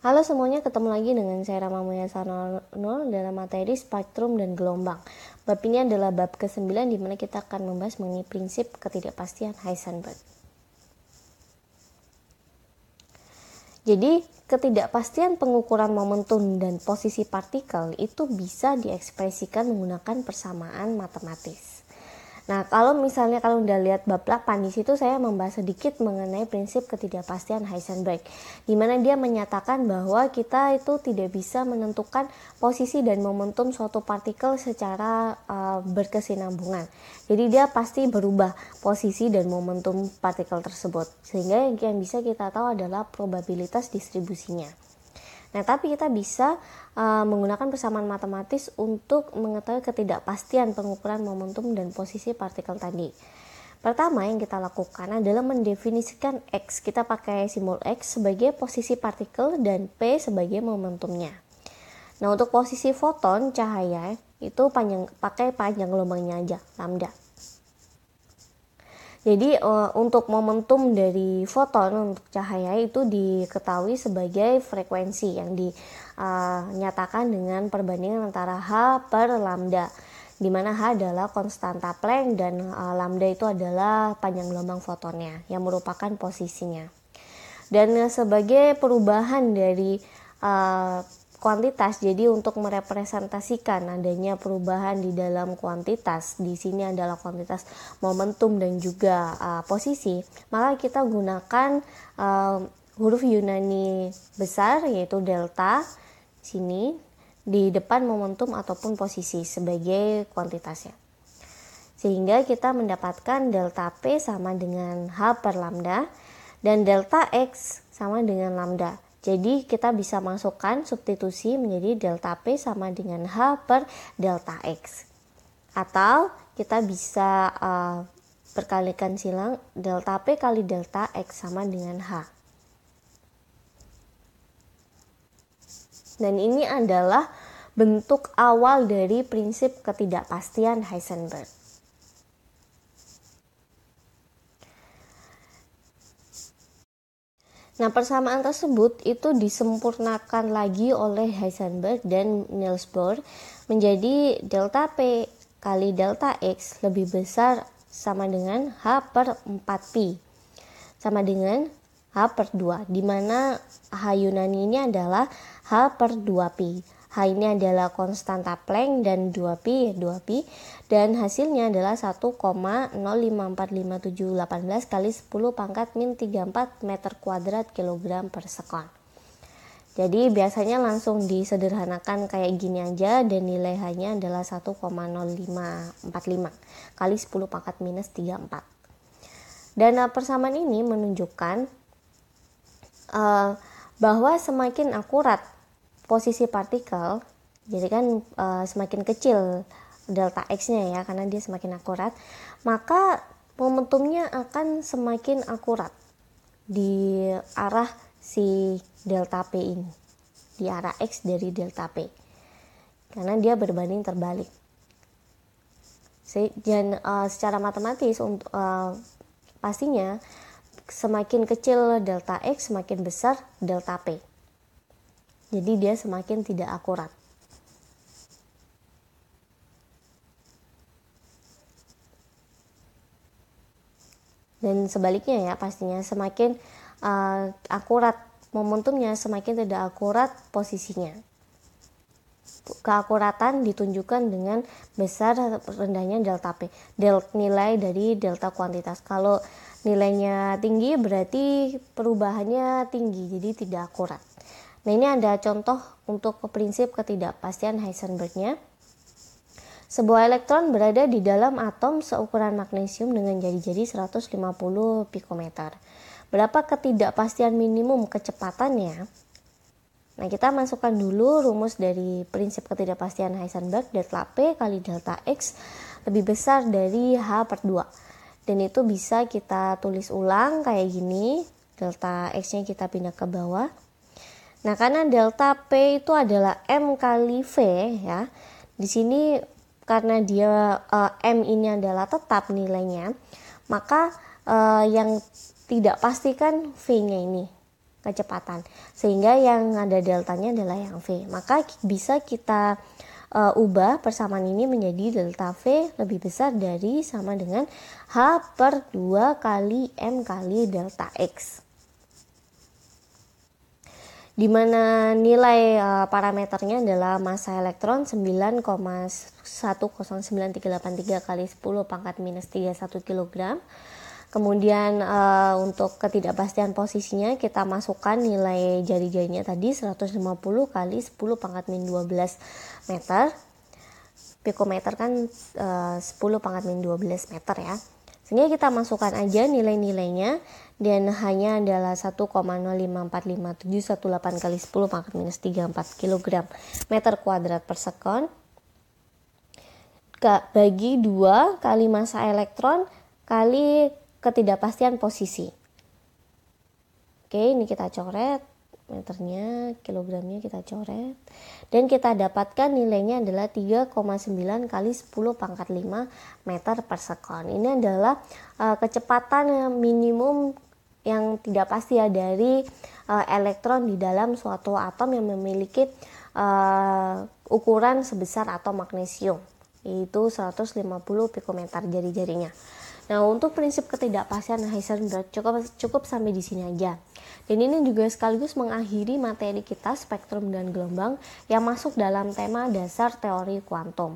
Halo semuanya, ketemu lagi dengan saya Rama Mulyasanono dalam materi spektrum dan gelombang. Bab ini adalah bab ke-9 di mana kita akan membahas mengenai prinsip ketidakpastian Heisenberg. Jadi, ketidakpastian pengukuran momentum dan posisi partikel itu bisa diekspresikan menggunakan persamaan matematis. Nah, kalau misalnya kalau udah lihat bab 8 di situ saya membahas sedikit mengenai prinsip ketidakpastian Heisenberg di mana dia menyatakan bahwa kita itu tidak bisa menentukan posisi dan momentum suatu partikel secara uh, berkesinambungan. Jadi dia pasti berubah posisi dan momentum partikel tersebut. Sehingga yang, yang bisa kita tahu adalah probabilitas distribusinya. Nah, tapi kita bisa uh, menggunakan persamaan matematis untuk mengetahui ketidakpastian pengukuran momentum dan posisi partikel tadi. Pertama yang kita lakukan adalah mendefinisikan X. Kita pakai simbol X sebagai posisi partikel dan P sebagai momentumnya. Nah, untuk posisi foton cahaya itu panjang pakai panjang gelombangnya aja, lambda. Jadi uh, untuk momentum dari foton untuk cahaya itu diketahui sebagai frekuensi yang dinyatakan eh, uh, dengan perbandingan antara h per lambda di mana H adalah konstanta Planck dan uh, lambda itu adalah panjang gelombang fotonnya yang merupakan posisinya. Dan sebagai perubahan dari uh, kuantitas jadi untuk merepresentasikan adanya perubahan di dalam kuantitas di sini adalah kuantitas momentum dan juga uh, posisi maka kita gunakan uh, huruf Yunani besar yaitu delta sini di depan momentum ataupun posisi sebagai kuantitasnya sehingga kita mendapatkan delta P sama dengan H per lambda dan delta X sama dengan lambda jadi kita bisa masukkan substitusi menjadi delta P sama dengan H per delta X. Atau kita bisa uh, eh, perkalikan silang delta P kali delta X sama dengan H. Dan ini adalah bentuk awal dari prinsip ketidakpastian Heisenberg. Nah, persamaan tersebut itu disempurnakan lagi oleh Heisenberg dan Niels Bohr menjadi delta P kali delta X lebih besar sama dengan H per 4Pi sama dengan H per 2 di mana H Yunani ini adalah H per 2 pi. H ini adalah konstanta Planck dan 2 p 2 π dan hasilnya adalah 1,0545718 kali 10 pangkat min 34 meter kuadrat kilogram per sekon. Jadi biasanya langsung disederhanakan kayak gini aja dan nilai hanya adalah 1,0545 kali 10 pangkat minus 34. Dan persamaan ini menunjukkan uh, bahwa semakin akurat posisi partikel jadi kan e, semakin kecil delta x-nya ya karena dia semakin akurat maka momentumnya akan semakin akurat di arah si delta p ini di arah x dari delta p karena dia berbanding terbalik dan e, secara matematis untuk e, pastinya semakin kecil delta x semakin besar delta p jadi dia semakin tidak akurat. Dan sebaliknya ya pastinya semakin uh, akurat momentumnya semakin tidak akurat posisinya. Keakuratan ditunjukkan dengan besar rendahnya delta P, del nilai dari delta kuantitas. Kalau nilainya tinggi berarti perubahannya tinggi, jadi tidak akurat. Nah ini ada contoh untuk prinsip ketidakpastian Heisenbergnya. Sebuah elektron berada di dalam atom seukuran magnesium dengan jadi-jadi 150 pikometer. Berapa ketidakpastian minimum kecepatannya? Nah, kita masukkan dulu rumus dari prinsip ketidakpastian Heisenberg, delta P kali delta X lebih besar dari H per 2. Dan itu bisa kita tulis ulang kayak gini, delta X-nya kita pindah ke bawah. Nah, karena delta P itu adalah M kali V ya. Di sini karena dia uh, M ini adalah tetap nilainya, maka uh, yang tidak pastikan V-nya ini kecepatan. Sehingga yang ada deltanya adalah yang V. Maka bisa kita uh, ubah persamaan ini menjadi delta V lebih besar dari sama dengan H per 2 kali M kali delta X di mana nilai uh, parameternya adalah massa elektron 9,109383 kali 10 pangkat minus 31 kg. Kemudian uh, untuk ketidakpastian posisinya kita masukkan nilai jari-jarinya tadi 150 kali 10 pangkat min 12 meter. Pikometer kan eh, uh, 10 pangkat min 12 meter ya. Sehingga kita masukkan aja nilai-nilainya dan hanya adalah 1,0545718 kali 10 pangkat minus 34 kg meter kuadrat per sekon. Bagi 2 kali massa elektron kali ketidakpastian posisi. Oke, ini kita coret meternya, kilogramnya kita coret dan kita dapatkan nilainya adalah 3,9 kali 10 pangkat 5 meter per sekon. Ini adalah uh, kecepatan minimum yang tidak pasti ya dari uh, elektron di dalam suatu atom yang memiliki uh, ukuran sebesar atom magnesium yaitu 150 pikometer jari-jarinya. Nah, untuk prinsip ketidakpastian Heisenberg cukup cukup sampai di sini aja. Dan ini juga sekaligus mengakhiri materi kita spektrum dan gelombang yang masuk dalam tema dasar teori kuantum.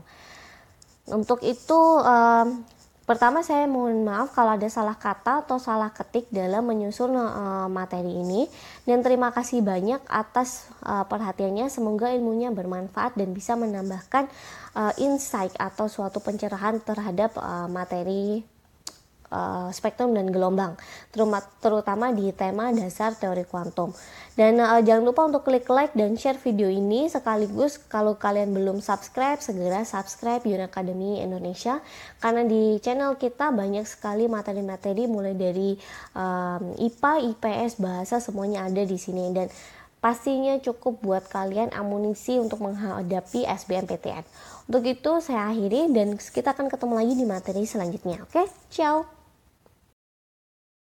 Untuk itu um, Pertama saya mohon maaf kalau ada salah kata atau salah ketik dalam menyusun uh, materi ini dan terima kasih banyak atas uh, perhatiannya. Semoga ilmunya bermanfaat dan bisa menambahkan uh, insight atau suatu pencerahan terhadap materi Eh, spektrum dan gelombang, terutama di tema dasar teori kuantum. Dan uh, jangan lupa untuk klik like dan share video ini sekaligus kalau kalian belum subscribe segera subscribe Yun Academy Indonesia karena di channel kita banyak sekali materi-materi mulai dari um, eh, IPA, IPS, bahasa semuanya ada di sini dan pastinya cukup buat kalian amunisi untuk menghadapi SBMPTN. Untuk itu saya akhiri dan kita akan ketemu lagi di materi selanjutnya. Oke, ciao.